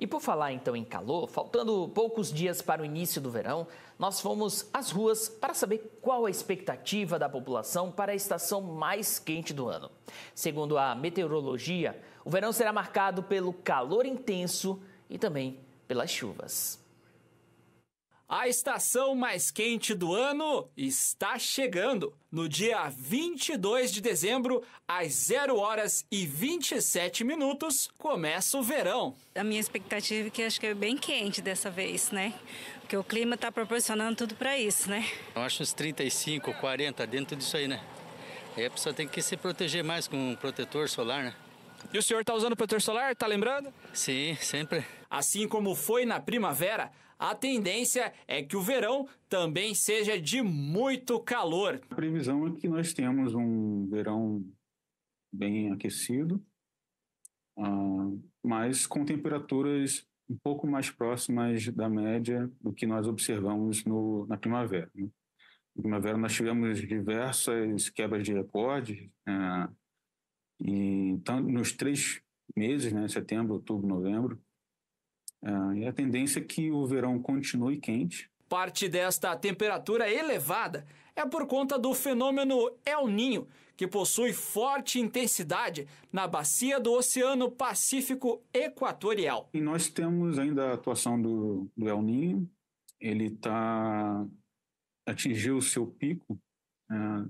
E por falar então em calor, faltando poucos dias para o início do verão, nós fomos às ruas para saber qual a expectativa da população para a estação mais quente do ano. Segundo a meteorologia, o verão será marcado pelo calor intenso e também pelas chuvas. A estação mais quente do ano está chegando. No dia 22 de dezembro, às 0 horas e 27 minutos, começa o verão. A minha expectativa é que acho que é bem quente dessa vez, né? Porque o clima está proporcionando tudo para isso, né? Eu acho uns 35, 40 dentro disso aí, né? Aí a pessoa tem que se proteger mais com um protetor solar, né? E o senhor está usando protetor solar, tá lembrando? Sim, sempre. Assim como foi na primavera, a tendência é que o verão também seja de muito calor. A previsão é que nós temos um verão bem aquecido, ah, mas com temperaturas um pouco mais próximas da média do que nós observamos no, na primavera. Né? Na primavera nós tivemos diversas quebras de recorde. Ah, e, então, nos três meses, né, setembro, outubro, novembro, uh, e a tendência é que o verão continue quente. Parte desta temperatura elevada é por conta do fenômeno El Ninho, que possui forte intensidade na bacia do Oceano Pacífico Equatorial. E nós temos ainda a atuação do, do El Ninho, ele está atingiu o seu pico uh,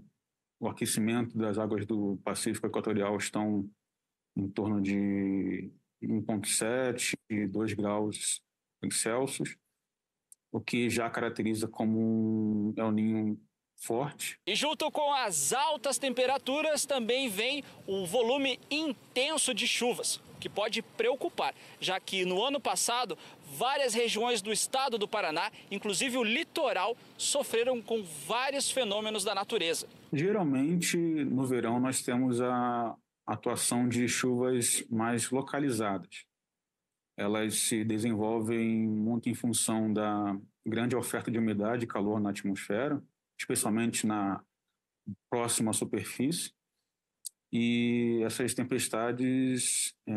o aquecimento das águas do Pacífico Equatorial estão em torno de 1,7 e 2 graus Celsius, o que já caracteriza como um El Ninho forte. E junto com as altas temperaturas também vem o volume intenso de chuvas, que pode preocupar, já que no ano passado várias regiões do estado do Paraná, inclusive o litoral, sofreram com vários fenômenos da natureza. Geralmente no verão nós temos a atuação de chuvas mais localizadas. Elas se desenvolvem muito em função da grande oferta de umidade e calor na atmosfera, especialmente na próxima superfície. E essas tempestades é,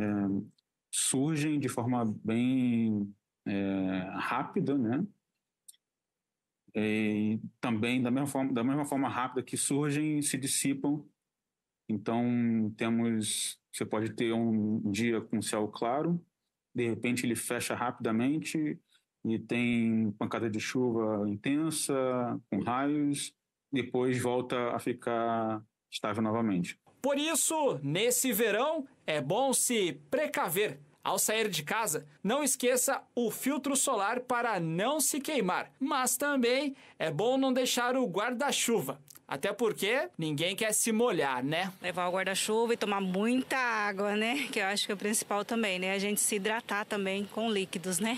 surgem de forma bem é, rápida, né? É, e também da mesma forma, da mesma forma rápida que surgem, se dissipam. Então temos, você pode ter um dia com céu claro, de repente ele fecha rapidamente e tem pancada de chuva intensa, com raios, depois volta a ficar estável novamente. Por isso, nesse verão, é bom se precaver. Ao sair de casa, não esqueça o filtro solar para não se queimar, mas também é bom não deixar o guarda-chuva. Até porque ninguém quer se molhar, né? Levar o guarda-chuva e tomar muita água, né? Que eu acho que é o principal também, né? A gente se hidratar também com líquidos, né?